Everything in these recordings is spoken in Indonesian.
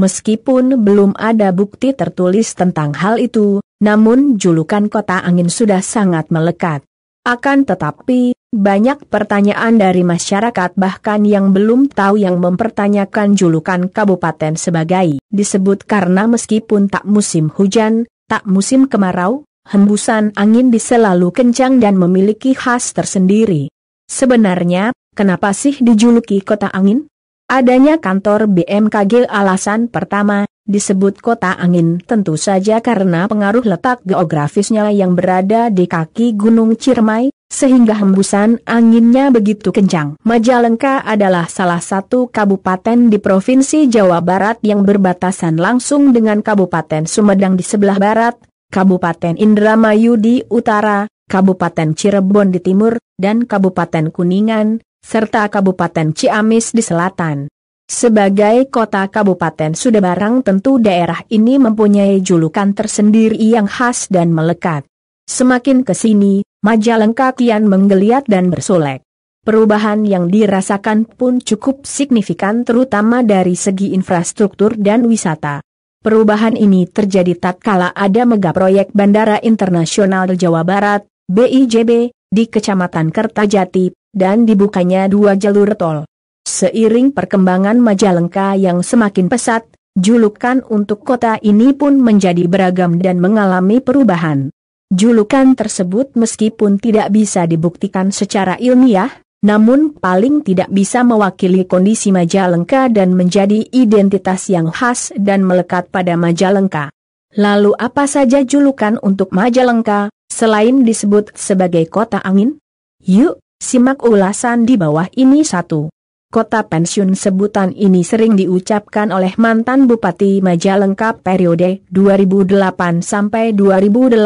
Meskipun belum ada bukti tertulis tentang hal itu, namun julukan kota angin sudah sangat melekat. Akan tetapi, banyak pertanyaan dari masyarakat bahkan yang belum tahu yang mempertanyakan julukan kabupaten sebagai disebut karena meskipun tak musim hujan, tak musim kemarau, hembusan angin diselalu kencang dan memiliki khas tersendiri. Sebenarnya, kenapa sih dijuluki kota angin? Adanya kantor BMKG alasan pertama, disebut kota angin tentu saja karena pengaruh letak geografisnya yang berada di kaki Gunung Ciremai, sehingga hembusan anginnya begitu kencang. Majalengka adalah salah satu kabupaten di Provinsi Jawa Barat yang berbatasan langsung dengan Kabupaten Sumedang di sebelah barat, Kabupaten Indramayu di utara, Kabupaten Cirebon di timur, dan Kabupaten Kuningan, serta Kabupaten Ciamis di selatan. Sebagai kota kabupaten sudah barang tentu daerah ini mempunyai julukan tersendiri yang khas dan melekat. Semakin ke sini, Majalengka kian menggeliat dan bersolek. Perubahan yang dirasakan pun cukup signifikan terutama dari segi infrastruktur dan wisata. Perubahan ini terjadi tatkala ada megaproyek Bandara Internasional Jawa Barat, BIJB, di Kecamatan Kertajati, dan dibukanya dua jalur tol. Seiring perkembangan Majalengka yang semakin pesat, julukan untuk kota ini pun menjadi beragam dan mengalami perubahan. Julukan tersebut meskipun tidak bisa dibuktikan secara ilmiah, namun paling tidak bisa mewakili kondisi Majalengka dan menjadi identitas yang khas dan melekat pada Majalengka. Lalu apa saja julukan untuk Majalengka, selain disebut sebagai kota angin? Yuk, Simak ulasan di bawah ini satu. Kota pensiun sebutan ini sering diucapkan oleh mantan Bupati Majalengka periode 2008 sampai 2018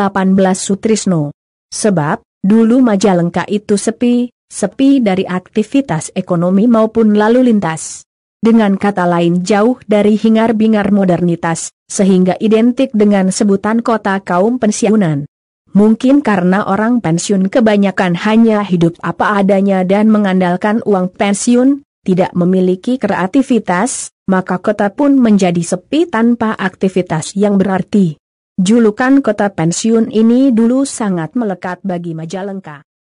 Sutrisno. Sebab, dulu Majalengka itu sepi, sepi dari aktivitas ekonomi maupun lalu lintas. Dengan kata lain jauh dari hingar-bingar modernitas, sehingga identik dengan sebutan kota kaum pensiunan. Mungkin karena orang pensiun kebanyakan hanya hidup apa adanya dan mengandalkan uang pensiun, tidak memiliki kreativitas, maka kota pun menjadi sepi tanpa aktivitas yang berarti. Julukan kota pensiun ini dulu sangat melekat bagi Majalengka.